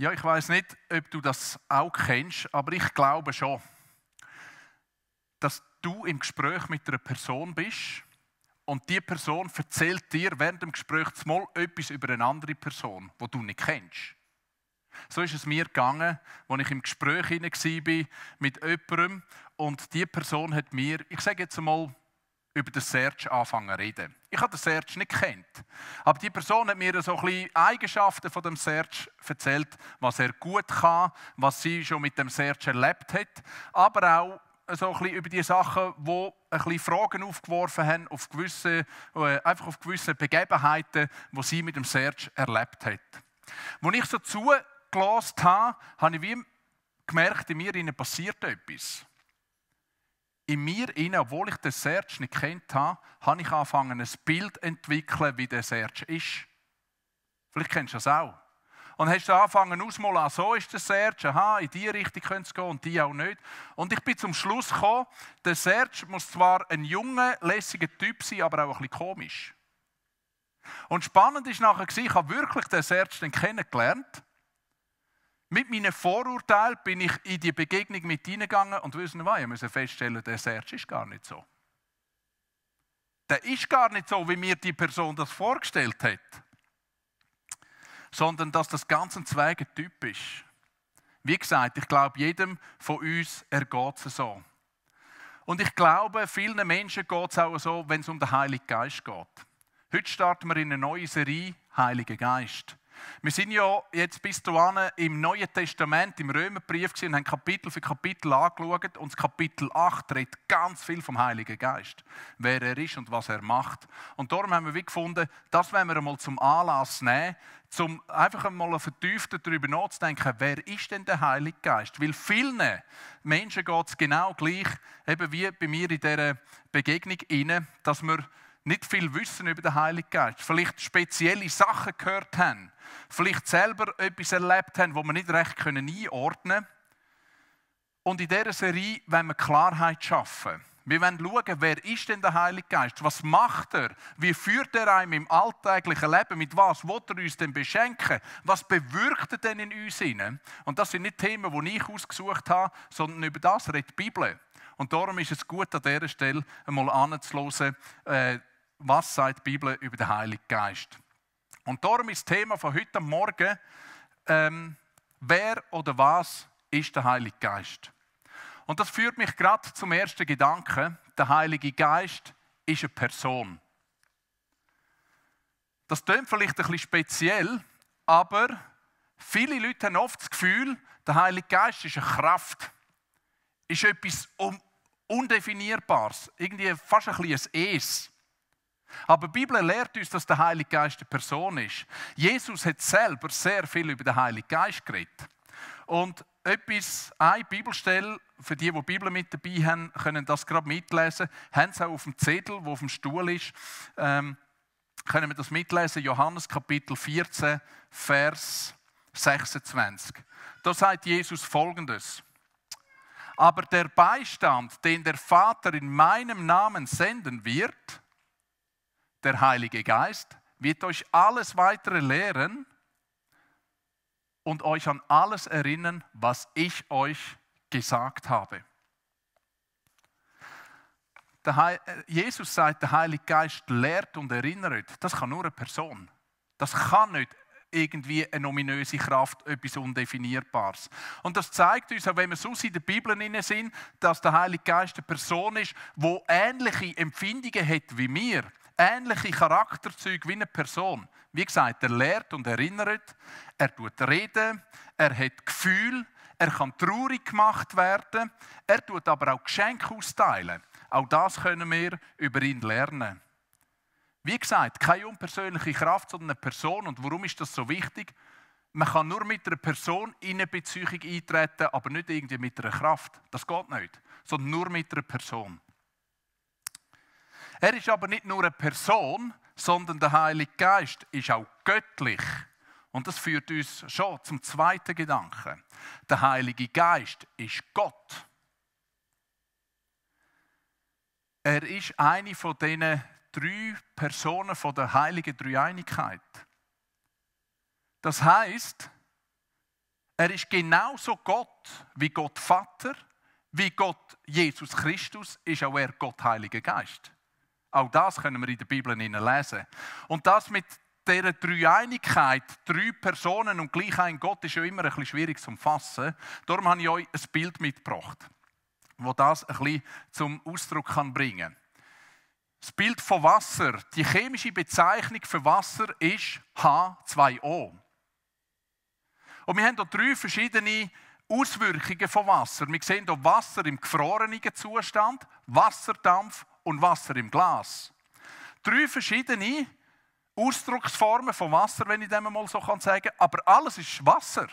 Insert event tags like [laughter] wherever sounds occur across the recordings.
Ja, ich weiß nicht, ob du das auch kennst, aber ich glaube schon, dass du im Gespräch mit einer Person bist und die Person erzählt dir während dem Gespräch mal etwas über eine andere Person, wo du nicht kennst. So ist es mir gegangen, als ich im Gespräch war mit jemandem und die Person hat mir, ich sage jetzt einmal, über den Serge anfangen zu reden. Ich habe den Serge nicht kennt, aber die Person hat mir so ein bisschen Eigenschaften von dem Serge erzählt, was er gut kann, was sie schon mit dem Serge erlebt hat, aber auch so ein bisschen über die Sachen, wo ein bisschen Fragen aufgeworfen haben auf gewisse, äh, einfach auf gewisse Begebenheiten, die sie mit dem Serge erlebt hat. Als ich so zugelassen habe, habe ich wie gemerkt, in mir passiert etwas in mir, obwohl ich den Serge nicht kennt habe, habe ich angefangen, ein Bild zu entwickeln, wie der Serge ist. Vielleicht kennst du das auch. Und hast du angefangen auszumalen, ah, so ist der Serge, aha, in diese Richtung könnte es gehen und die auch nicht. Und ich bin zum Schluss gekommen, der Serge muss zwar ein junger, lässiger Typ sein, aber auch ein bisschen komisch. Und spannend war nachher, ich habe wirklich den Serge dann kennengelernt mit meinen Vorurteilen bin ich in die Begegnung mit hineingegangen und wissen was, ich musste feststellen, der Serge ist gar nicht so. Der ist gar nicht so, wie mir die Person das vorgestellt hat. Sondern, dass das Ganze ein zweiter Typ ist. Wie gesagt, ich glaube, jedem von uns ergeht es so. Und ich glaube, vielen Menschen geht es auch so, wenn es um den Heiligen Geist geht. Heute starten wir in eine neue Serie, Heiliger Geist. Wir sind ja jetzt bis dahin im Neuen Testament, im Römerbrief und haben Kapitel für Kapitel angeschaut und das Kapitel 8 redet ganz viel vom Heiligen Geist. Wer er ist und was er macht. Und darum haben wir wie gefunden, das wollen wir einmal zum Anlass nehmen, um einfach einmal vertieft darüber nachzudenken, wer ist denn der Heilige Geist? Weil vielen Menschen geht es genau gleich, eben wie bei mir in dieser Begegnung, rein, dass wir nicht viel wissen über den Heiligen Geist, vielleicht spezielle Sachen gehört haben, vielleicht selber etwas erlebt haben, wo wir nicht recht einordnen können. Und in dieser Serie wollen wir Klarheit schaffen. Wir wollen schauen, wer ist denn der Heilige Geist? Was macht er? Wie führt er einem im alltäglichen Leben? Mit was will er uns denn beschenken? Was bewirkt er denn in uns? Rein? Und das sind nicht Themen, die ich ausgesucht habe, sondern über das redet die Bibel. Und darum ist es gut, an dieser Stelle einmal anzuhören, äh, was sagt die Bibel über den Heiligen Geist. Und darum ist das Thema von heute Morgen, ähm, wer oder was ist der Heilige Geist? Und das führt mich gerade zum ersten Gedanken. Der Heilige Geist ist eine Person. Das klingt vielleicht ein bisschen speziell, aber viele Leute haben oft das Gefühl, der Heilige Geist ist eine Kraft, ist etwas Undefinierbares, irgendwie fast ein bisschen ein Es. Aber die Bibel lehrt uns, dass der Heilige Geist eine Person ist. Jesus hat selber sehr viel über den Heiligen Geist geredet. Und etwas, eine Bibelstelle, für die, die die Bibel mit dabei haben, können das gerade mitlesen. Haben sie auch auf dem Zettel, wo auf dem Stuhl ist, ähm, können wir das mitlesen. Johannes Kapitel 14, Vers 26. Da sagt Jesus folgendes. Aber der Beistand, den der Vater in meinem Namen senden wird, der Heilige Geist wird euch alles weitere lehren und euch an alles erinnern, was ich euch gesagt habe. Äh, Jesus sagt, der Heilige Geist lehrt und erinnert. Das kann nur eine Person. Das kann nicht irgendwie eine ominöse Kraft, etwas Undefinierbares. Und das zeigt uns, auch wenn wir so in der Bibel drin sind, dass der Heilige Geist eine Person ist, wo ähnliche Empfindungen hat wie wir ähnliche Charakterzüge wie eine Person. Wie gesagt, er lehrt und erinnert, er tut reden, er hat Gefühl, er kann traurig gemacht werden, er tut aber auch Geschenke austeilen. Auch das können wir über ihn lernen. Wie gesagt, keine unpersönliche Kraft, sondern eine Person. Und warum ist das so wichtig? Man kann nur mit einer Person in eine Beziehung eintreten, aber nicht irgendwie mit einer Kraft. Das geht nicht, sondern nur mit einer Person. Er ist aber nicht nur eine Person, sondern der Heilige Geist ist auch göttlich. Und das führt uns schon zum zweiten Gedanken. Der Heilige Geist ist Gott. Er ist eine von diesen drei Personen von der heiligen Dreieinigkeit. Das heißt, er ist genauso Gott wie Gott Vater, wie Gott Jesus Christus, ist auch er Gott Heiliger Geist. Auch das können wir in der Bibel lesen. Und das mit dieser Dreieinigkeit, drei Personen und gleich ein Gott, ist ja immer ein bisschen schwierig zu fassen. Darum habe ich euch ein Bild mitgebracht, wo das ein bisschen zum Ausdruck kann bringen kann. Das Bild von Wasser, die chemische Bezeichnung für Wasser ist H2O. Und wir haben hier drei verschiedene Auswirkungen von Wasser. Wir sehen hier Wasser im gefrorenen Zustand, Wasserdampf und Wasser im Glas. Drei verschiedene Ausdrucksformen von Wasser, wenn ich dem mal so sagen kann. Aber alles ist Wasser.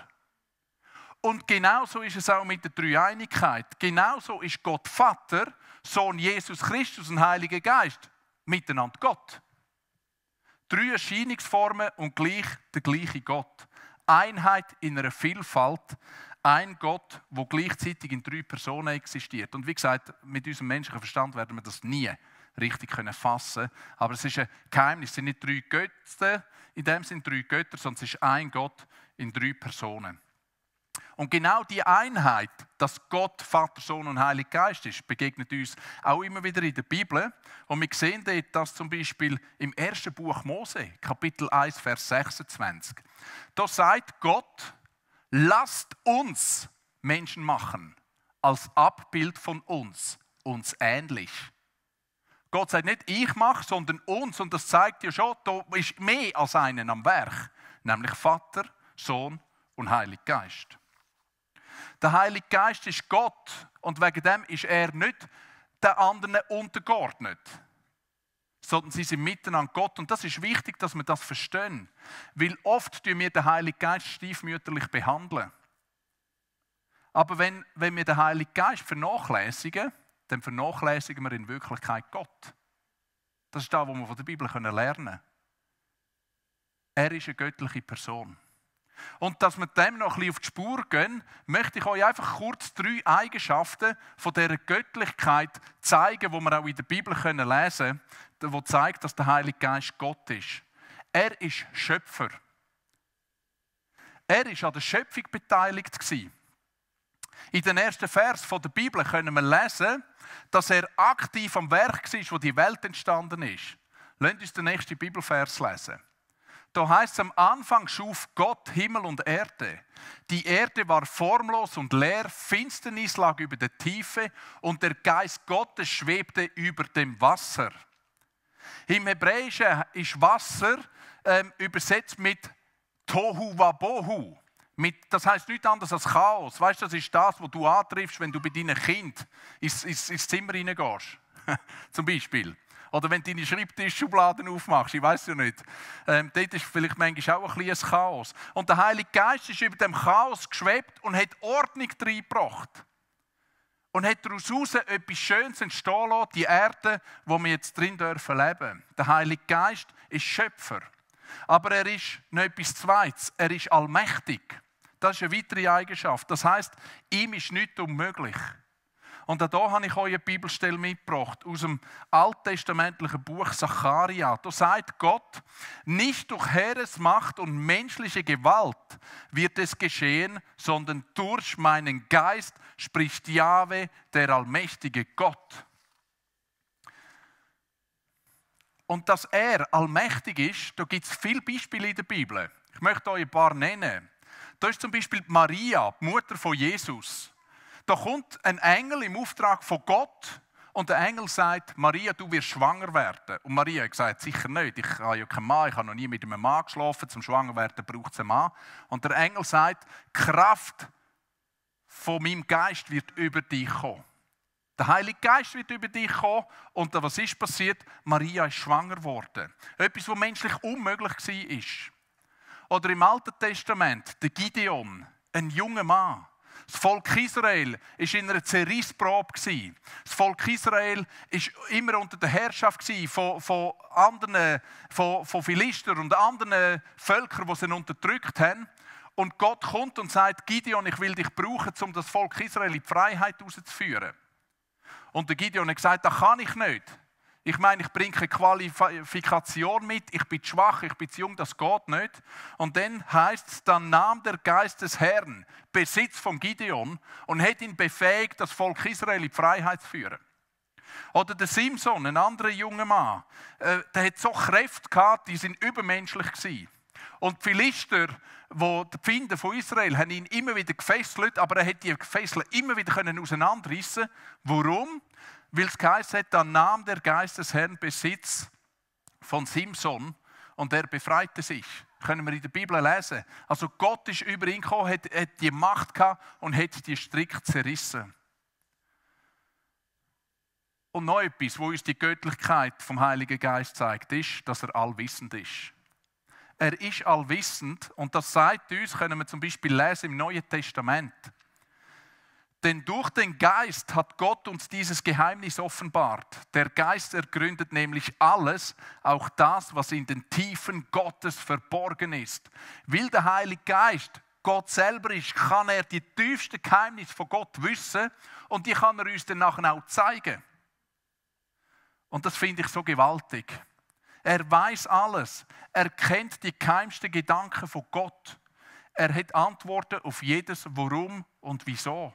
Und genauso ist es auch mit der Dreieinigkeit. Genauso ist Gott Vater, Sohn Jesus Christus und Heiliger Geist miteinander Gott. Drei Erscheinungsformen und gleich der gleiche Gott. Einheit in einer Vielfalt, ein Gott, wo gleichzeitig in drei Personen existiert. Und wie gesagt, mit unserem menschlichen Verstand werden wir das nie richtig können fassen. Aber es ist ein Geheimnis. Es sind nicht drei Götter, in dem sind drei Götter, sondern es ist ein Gott in drei Personen. Und genau die Einheit, dass Gott, Vater, Sohn und Heiliger Geist ist, begegnet uns auch immer wieder in der Bibel. Und wir sehen dort dass zum Beispiel im ersten Buch Mose, Kapitel 1, Vers 26. Da sagt Gott, lasst uns Menschen machen, als Abbild von uns, uns ähnlich. Gott sagt nicht, ich mache, sondern uns. Und das zeigt ja schon, da ist mehr als einen am Werk. Nämlich Vater, Sohn und Heiliger Geist. Der Heilige Geist ist Gott und wegen dem ist er nicht der anderen untergeordnet sondern sie sind mitten an Gott. Und das ist wichtig, dass wir das verstehen. Weil oft tun wir den Heiligen Geist stiefmütterlich behandeln. Aber wenn, wenn wir den Heiligen Geist vernachlässigen, dann vernachlässigen wir in Wirklichkeit Gott. Das ist das, was wir von der Bibel lernen können. Er ist eine göttliche Person. Und dass wir dem noch ein auf die Spur gehen, möchte ich euch einfach kurz drei Eigenschaften von dieser Göttlichkeit zeigen, die wir auch in der Bibel lesen können, wo zeigt, dass der Heilige Geist Gott ist. Er ist Schöpfer. Er ist an der Schöpfung beteiligt gewesen. In den ersten Vers der Bibel können wir lesen, dass er aktiv am Werk war, wo die Welt entstanden ist. Lasst uns den nächsten Bibelvers lesen. Da heißt es, am Anfang schuf Gott Himmel und Erde. Die Erde war formlos und leer, Finsternis lag über der Tiefe und der Geist Gottes schwebte über dem Wasser. Im Hebräischen ist Wasser ähm, übersetzt mit Tohu Wabohu. Mit, das heißt nichts anderes als Chaos. Weißt das ist das, was du antriffst, wenn du bei deinem Kind ins, ins, ins Zimmer reingehst. [laughs] Zum Beispiel. Oder wenn du deine Schreibtischschubladen aufmachst, ich weiß ja nicht. Ähm, dort ist vielleicht manchmal auch ein bisschen Chaos. Und der Heilige Geist ist über dem Chaos geschwebt und hat Ordnung reingebracht und hat daraus heraus etwas Schönes entstehen lassen, die Erde, wo wir jetzt drin dürfen leben. Der Heilige Geist ist Schöpfer. Aber er ist noch etwas Zweites, er ist allmächtig. Das ist eine weitere Eigenschaft. Das heißt, ihm ist nichts unmöglich. Und da habe ich euch eine Bibelstelle mitgebracht aus dem alttestamentlichen Buch Sacharia. Da sagt Gott, nicht durch Heeresmacht und menschliche Gewalt wird es geschehen, sondern durch meinen Geist, spricht Jahwe, der allmächtige Gott. Und dass er allmächtig ist, da gibt es viele Beispiele in der Bibel. Ich möchte euch ein paar nennen. Da ist zum Beispiel Maria, die Mutter von Jesus. Da kommt ein Engel im Auftrag von Gott und der Engel sagt, Maria, du wirst schwanger werden. Und Maria sagt, sicher nicht, ich habe ja keinen Mann, ich habe noch nie mit einem Mann geschlafen, zum Schwangerwerden braucht es einen Mann. Und der Engel sagt, Kraft von meinem Geist wird über dich kommen. Der Heilige Geist wird über dich kommen. Und dann, was ist passiert? Maria ist schwanger geworden. Etwas, was menschlich unmöglich war. Oder im Alten Testament, der Gideon, ein junger Mann. Das Volk Israel war in einer Zerrissprobe. Das Volk Israel war immer unter der Herrschaft von, von, anderen, von, von Philistern und anderen Völkern, die sie unterdrückt haben. Und Gott kommt und sagt, Gideon, ich will dich brauchen, um das Volk Israel in die Freiheit herauszuführen. Und der Gideon hat gesagt, das kann ich nicht. Ich meine, ich bringe keine Qualifikation mit, ich bin schwach, ich bin zu jung, das geht nicht. Und dann heißt es, dann nahm der Geist des Herrn Besitz von Gideon und hat ihn befähigt, das Volk Israel in die Freiheit zu führen. Oder der Simson, ein anderer junger Mann, äh, der hat so Kräfte gehabt, die sind übermenschlich gewesen. Und die Philister, wo die Finder von Israel, haben ihn immer wieder gefesselt, aber er hätte die Fesseln immer wieder können Warum? Weil es geheißen hat, dann nahm der Geist des Herrn Besitz von Simson und er befreite sich. können wir in der Bibel lesen. Also Gott ist über ihn gekommen, hat, hat die Macht gehabt und hat die Strick zerrissen. Und noch etwas, wo uns die Göttlichkeit vom Heiligen Geist zeigt, ist, dass er allwissend ist. Er ist allwissend und das sagt uns, können wir zum Beispiel lesen im Neuen Testament. Denn durch den Geist hat Gott uns dieses Geheimnis offenbart. Der Geist ergründet nämlich alles, auch das, was in den Tiefen Gottes verborgen ist. Will der Heilige Geist Gott selber ist, kann er die tiefsten Geheimnisse von Gott wissen und die kann er uns dann nachher auch zeigen. Und das finde ich so gewaltig. Er weiß alles. Er kennt die geheimsten Gedanken von Gott. Er hat Antworten auf jedes Warum und Wieso.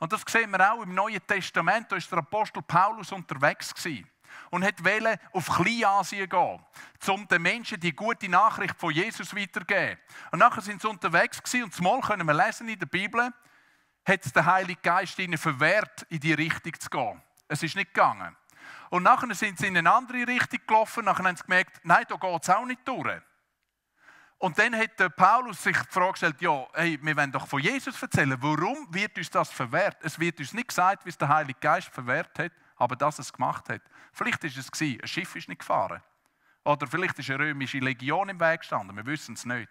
Und das sehen wir auch im Neuen Testament. Da ist der Apostel Paulus unterwegs gewesen und hat wollte auf Kleinasien gehen, um den Menschen die gute Nachricht von Jesus weiterzugeben. Und nachher sind sie unterwegs gewesen, und zumal können wir lesen in der Bibel, hat es der Heilige Geist ihnen verwehrt, in die Richtung zu gehen. Es ist nicht gegangen. Und nachher sind sie in eine andere Richtung gelaufen. Nachher haben sie gemerkt, nein, da geht es auch nicht durch. Und dann hat Paulus sich die Frage gestellt, ja, hey, wir wollen doch von Jesus erzählen. Warum wird uns das verwehrt? Es wird uns nicht gesagt, wie es der Heilige Geist verwehrt hat, aber dass es gemacht hat. Vielleicht war es gewesen, ein Schiff ist nicht gefahren. Oder vielleicht ist eine römische Legion im Weg gestanden, wir wissen es nicht.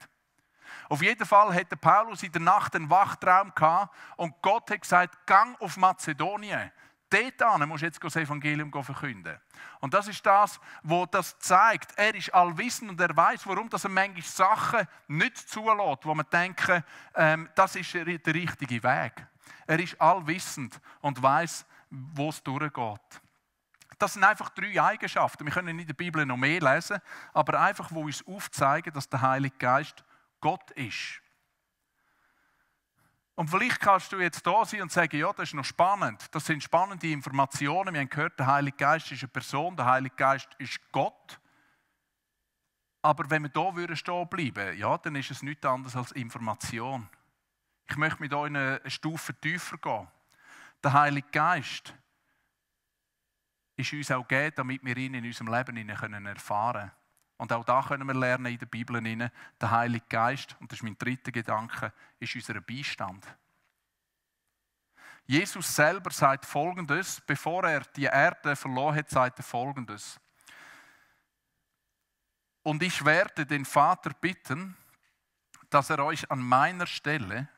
Auf jeden Fall hatte Paulus in der Nacht einen Wachtraum gehabt und Gott hat gesagt, gang auf Mazedonien. Dort an musst du jetzt das Evangelium verkünden. Und das ist das, was das zeigt. Er ist allwissend und er weiß, warum dass er manchmal Sachen nicht zulässt, wo man denken, ähm, das ist der richtige Weg. Er ist allwissend und weiß, wo es durchgeht. Das sind einfach drei Eigenschaften. Wir können in der Bibel noch mehr lesen, aber einfach, wo uns aufzeigen, dass der Heilige Geist Gott ist. Und vielleicht kannst du jetzt da sein und sagen, ja, das ist noch spannend. Das sind spannende Informationen. Wir haben gehört, der Heilige Geist ist eine Person, der Heilige Geist ist Gott. Aber wenn wir hier stehen bleiben, ja, dann ist es nichts anderes als Information. Ich möchte mit euch eine Stufe tiefer gehen. Der Heilige Geist ist uns auch gegeben, damit wir ihn in unserem Leben erfahren können. Und auch da können wir lernen in der Bibel lernen, der Heilige Geist, und das ist mein dritter Gedanke, ist unser Beistand. Jesus selber sagt Folgendes, bevor er die Erde verloren hat, sagt er Folgendes. Und ich werde den Vater bitten, dass er euch an meiner Stelle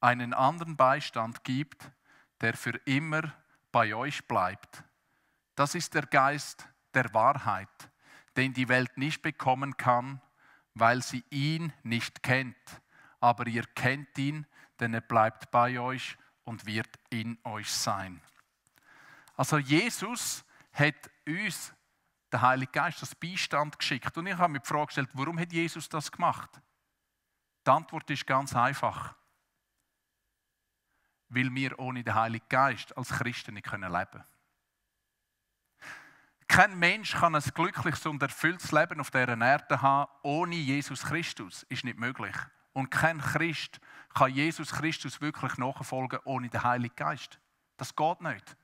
einen anderen Beistand gibt, der für immer bei euch bleibt. Das ist der Geist der Wahrheit den die Welt nicht bekommen kann, weil sie ihn nicht kennt. Aber ihr kennt ihn, denn er bleibt bei euch und wird in euch sein. Also Jesus hat uns der Heilige Geist als Beistand geschickt. Und ich habe mir die Frage gestellt, warum hat Jesus das gemacht? Die Antwort ist ganz einfach. Weil wir ohne den Heiligen Geist als Christen nicht leben können. Kein Mensch kann ein glückliches und erfülltes Leben auf dieser Erde haben, ohne Jesus Christus. Ist nicht möglich. Und kein Christ kann Jesus Christus wirklich nachfolgen ohne den Heiligen Geist. Das geht nicht.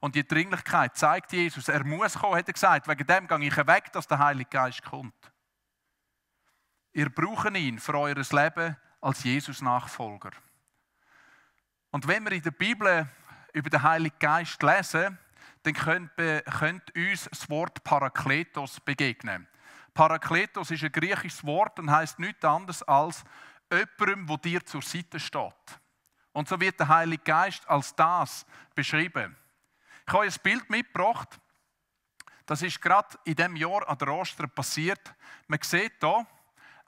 Und die Dringlichkeit zeigt Jesus, er muss kommen, hat er gesagt. Wegen dem gehe ich weg, dass der Heilige Geist kommt. Ihr braucht ihn für euer Leben als Jesus-Nachfolger. Und wenn wir in der Bibel über den Heiligen Geist lesen, dann könnte, könnte uns das Wort Parakletos begegnen. Parakletos ist ein griechisches Wort und heißt nichts anderes als jemandem, wo dir zur Seite steht. Und so wird der Heilige Geist als das beschrieben. Ich habe ein Bild mitgebracht. Das ist gerade in dem Jahr an der Ostern passiert. Man sieht hier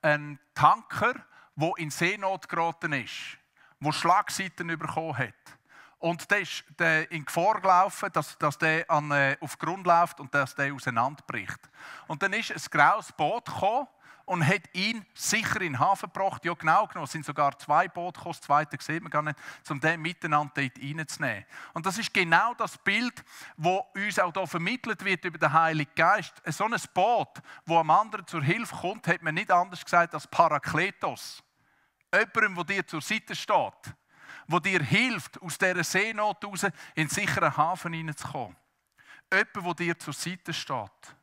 einen Tanker, der in Seenot geraten ist, wo Schlagseiten bekommen hat. Und der ist der in Gefahr gelaufen, dass, dass der an, äh, auf den Grund läuft und dass der auseinanderbricht. Und dann ist ein graues Boot gekommen und hat ihn sicher in den Hafen gebracht. Ja, genau genommen, es sind sogar zwei Boote gekommen, das zweite sieht man gar nicht, um den miteinander dort reinzunehmen. Und das ist genau das Bild, wo uns auch hier vermittelt wird über den Heiligen Geist. So ein Boot, wo einem anderen zur Hilfe kommt, hat man nicht anders gesagt als Parakletos. Jemandem, der dir zur Seite steht wo dir hilft, aus dieser Seenot raus in einen sicheren Hafen hineinzukommen. Jemand, der dir zur Seite steht.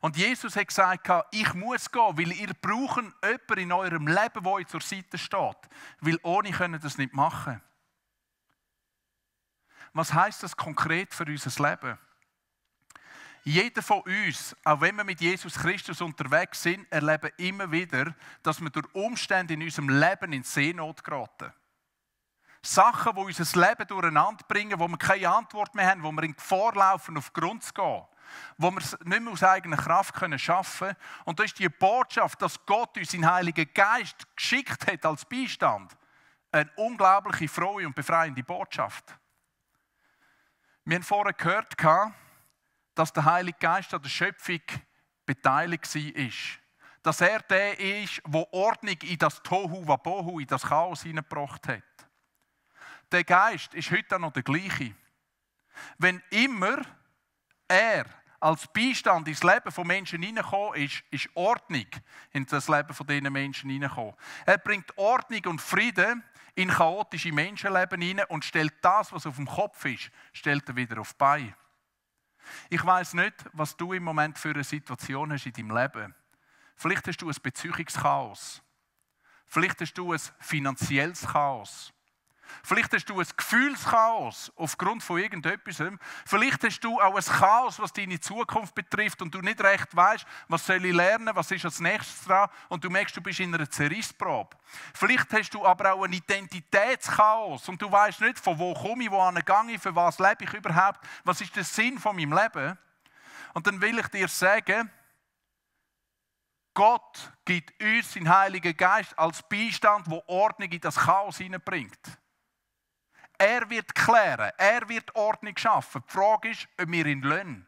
Und Jesus hat gesagt, ich muss gehen, weil ihr braucht jemanden in eurem Leben, der euch zur Seite steht. Weil ohne können das nicht machen. Was heißt das konkret für unser Leben? Jeder von uns, auch wenn wir mit Jesus Christus unterwegs sind, erleben immer wieder, dass wir durch Umstände in unserem Leben in Seenot geraten. Sachen, die unser Leben durcheinander bringen, wo wir keine Antwort mehr haben, wo wir in Gefahr laufen, auf Grund zu gehen, wo wir es nicht mehr aus eigener Kraft können schaffen können. Und da ist die Botschaft, dass Gott uns den Heiligen Geist geschickt hat als Beistand. Eine unglaubliche, frohe und befreiende Botschaft. Wir haben vorher gehört, dass der Heilige Geist an der Schöpfung beteiligt war. Dass er der ist, der Ordnung in das Tohu Wabohu, in das Chaos hineingebracht hat der Geist ist heute auch noch der gleiche. Wenn immer er als Beistand ins Leben von Menschen hineinkommt, ist, ist Ordnung in das Leben von diesen Menschen hineinkommen. Er bringt Ordnung und Frieden in chaotische Menschenleben hinein und stellt das, was auf dem Kopf ist, stellt er wieder auf bei. Ich weiß nicht, was du im Moment für eine Situation hast in deinem Leben. Vielleicht hast du ein Beziehungschaos. Vielleicht hast du ein finanzielles Chaos. Vielleicht hast du ein Gefühlschaos aufgrund von irgendetwas. Vielleicht hast du auch ein Chaos, was deine Zukunft betrifft und du nicht recht weißt, was soll ich lernen, was ist als nächstes dran und du merkst, du bist in einer Zerrissprobe. Vielleicht hast du aber auch ein Identitätschaos und du weißt nicht, von wo komme ich, wohin gehe ich, für was lebe ich überhaupt, was ist der Sinn von meinem Leben. Und dann will ich dir sagen, Gott gibt uns seinen Heiligen Geist als Beistand, wo Ordnung in das Chaos hineinbringt. Er wird klären, er wird Ordnung schaffen. Die Frage ist, ob wir ihn lösen.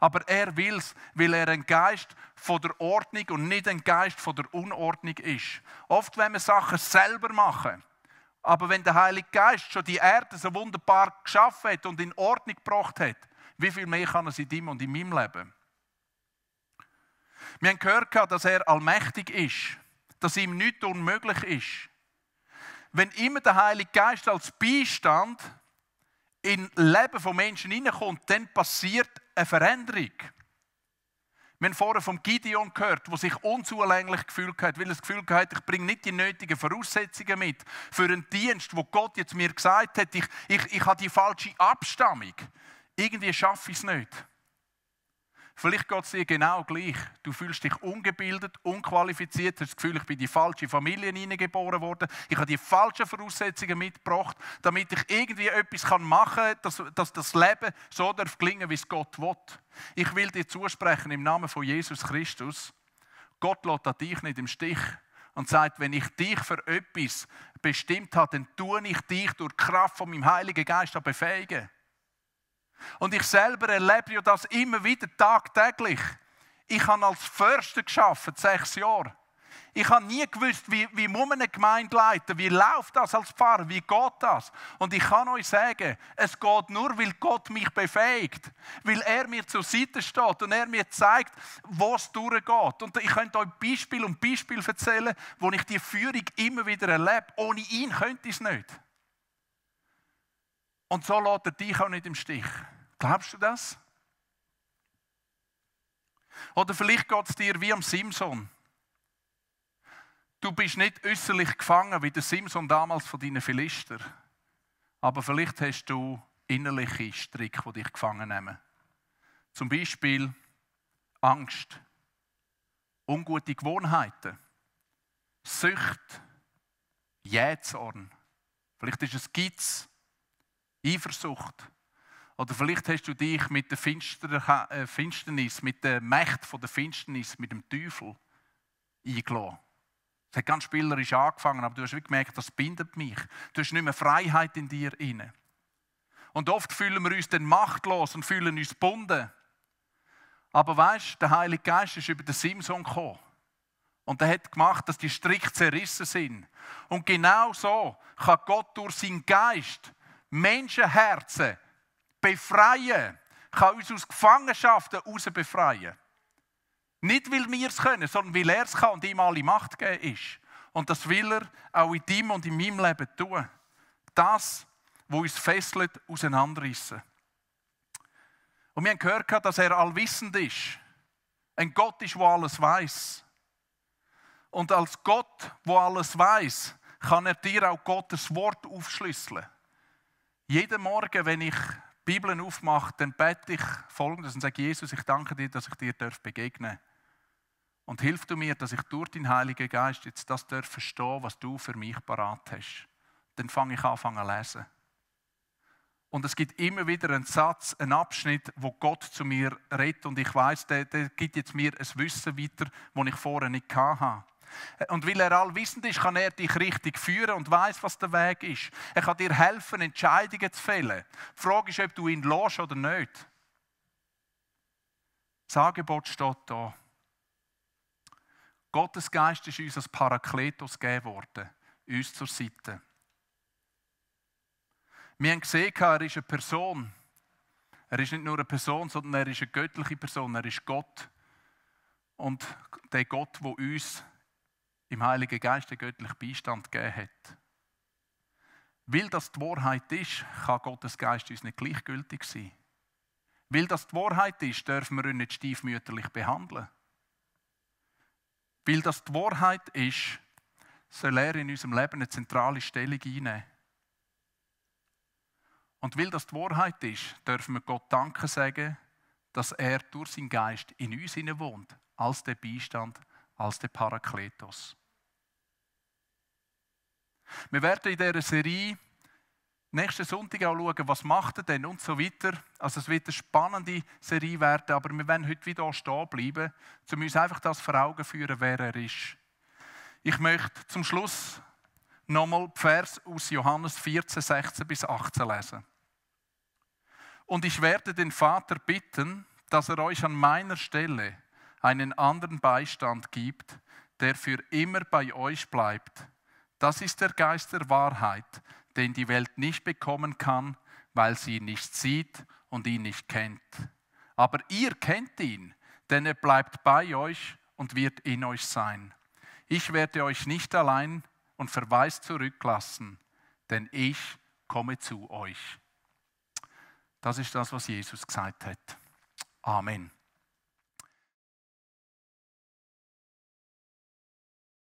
Aber er will es, weil er ein Geist von der Ordnung und nicht ein Geist von der Unordnung ist. Oft wenn wir Sachen selber machen, aber wenn der Heilige Geist schon die Erde so wunderbar geschaffen hat und in Ordnung gebracht hat, wie viel mehr kann er in deinem und in meinem Leben? Wir haben gehört, dass er allmächtig ist, dass ihm nichts unmöglich ist wenn immer der Heilige Geist als Beistand in das Leben von Menschen hineinkommt, dann passiert eine Veränderung. Wir haben vorher vom Gideon gehört, der sich unzulänglich gefühlt hat, weil er das Gefühl hat, ich bringe nicht die nötigen Voraussetzungen mit für einen Dienst, wo Gott jetzt mir gesagt hat, ich, ich, ich habe die falsche Abstammung. Irgendwie schaffe ich es nicht. Vielleicht geht es dir genau gleich. Du fühlst dich ungebildet, unqualifiziert, hast das Gefühl, ich bin in die falsche Familie hineingeboren worden. Ich habe die falschen Voraussetzungen mitgebracht, damit ich irgendwie etwas machen kann, dass, dass das Leben so darf gelingen, wie es Gott will. Ich will dir zusprechen im Namen von Jesus Christus. Gott lässt dich nicht im Stich und sagt, wenn ich dich für etwas bestimmt habe, dann tue ich dich durch die Kraft von meinem Heiligen Geist befähigen. Und ich selber erlebe ja das immer wieder tagtäglich. Ich habe als Förster geschafft, sechs Jahre. Ich habe nie gewusst, wie, wie muss man eine Gemeinde leiten, wie läuft das als Pfarrer, wie geht das? Und ich kann euch sagen, es geht nur, weil Gott mich befähigt, weil er mir zur Seite steht und er mir zeigt, wo es durchgeht. Und ich könnte euch Beispiel und Beispiel erzählen, wo ich die Führung immer wieder erlebe. Ohne ihn könnte ich es nicht. Und so lässt er dich auch nicht im Stich. Glaubst du das? Oder vielleicht geht es dir wie am Simson. Du bist nicht äußerlich gefangen, wie der Simson damals von deinen Philister. Aber vielleicht hast du innerliche Strick, die dich gefangen nehmen. Zum Beispiel Angst, ungute Gewohnheiten, Sucht, Jähzorn. Vielleicht ist es Gitz, Eifersucht. Oder vielleicht hast du dich mit der äh, Finsternis, mit der Macht von der Finsternis, mit dem Teufel eingeladen. Es hat ganz spielerisch angefangen, aber du hast gemerkt, das bindet mich. Du hast nicht mehr Freiheit in dir inne. Und oft fühlen wir uns dann machtlos und fühlen uns gebunden. Aber weißt, du, der Heilige Geist ist über den Simson gekommen. Und er hat gemacht, dass die Strick zerrissen sind. Und genau so kann Gott durch seinen Geist Menschenherzen befreien, kann uns aus Gefangenschaften heraus befreien. Nicht, weil wir es können, sondern weil er es kann und ihm alle Macht gegeben ist. Und das will er auch in deinem und in meinem Leben tun. Das, was uns fesselt, auseinanderrissen. Und wir haben gehört, dass er allwissend ist. Ein Gott ist, der alles weiß. Und als Gott, der alles weiß, kann er dir auch Gottes Wort aufschlüsseln. Jeden Morgen, wenn ich die Bibel aufmache, dann bete ich folgendes und sage: Jesus, ich danke dir, dass ich dir begegnen darf. Und hilf du mir, dass ich durch den Heiligen Geist jetzt das darf verstehen, was du für mich parat hast. Dann fange ich an, zu lesen. Und es gibt immer wieder einen Satz, einen Abschnitt, wo Gott zu mir redet. Und ich weiß, der, der gibt jetzt mir ein Wissen weiter, das ich vorher nicht hatte. Äh, und weil er allwissend ist, kann er dich richtig führen und weiß, was der Weg ist. Er kann dir helfen, Entscheidungen zu fällen. Die Frage ist, ob du ihn lässt oder nicht. Das Angebot steht da. Gottes Geist ist uns als Parakletos gegeben worden, uns zur Seite. Wir haben gesehen, er ist eine Person. Er ist nicht nur eine Person, sondern er ist eine göttliche Person. Er ist Gott. Und der Gott, der uns im Heiligen Geist den göttlichen Beistand gegeben hat. Weil das die Wahrheit ist, kann Gottes Geist uns nicht gleichgültig sein. Weil das die Wahrheit ist, dürfen wir ihn nicht stiefmütterlich behandeln. Weil das die Wahrheit ist, soll er in unserem Leben eine zentrale Stellung einnehmen. Und weil das die Wahrheit ist, dürfen wir Gott Danke sagen, dass er durch seinen Geist in uns wohnt, als der Beistand, als der Parakletos. Wir werden in dieser Serie nächsten Sonntag auch schauen, was macht er denn und so weiter. Also es wird eine spannende Serie werden, aber wir werden heute wieder stehen bleiben, um uns einfach das vor Augen führen, wer er ist. Ich möchte zum Schluss nochmal Vers aus Johannes 14, 16 bis 18 lesen. Und ich werde den Vater bitten, dass er euch an meiner Stelle einen anderen Beistand gibt, der für immer bei euch bleibt. Das ist der Geist der Wahrheit, den die Welt nicht bekommen kann, weil sie ihn nicht sieht und ihn nicht kennt. Aber ihr kennt ihn, denn er bleibt bei euch und wird in euch sein. Ich werde euch nicht allein und verweist zurücklassen, denn ich komme zu euch. Das ist das, was Jesus gesagt hat. Amen.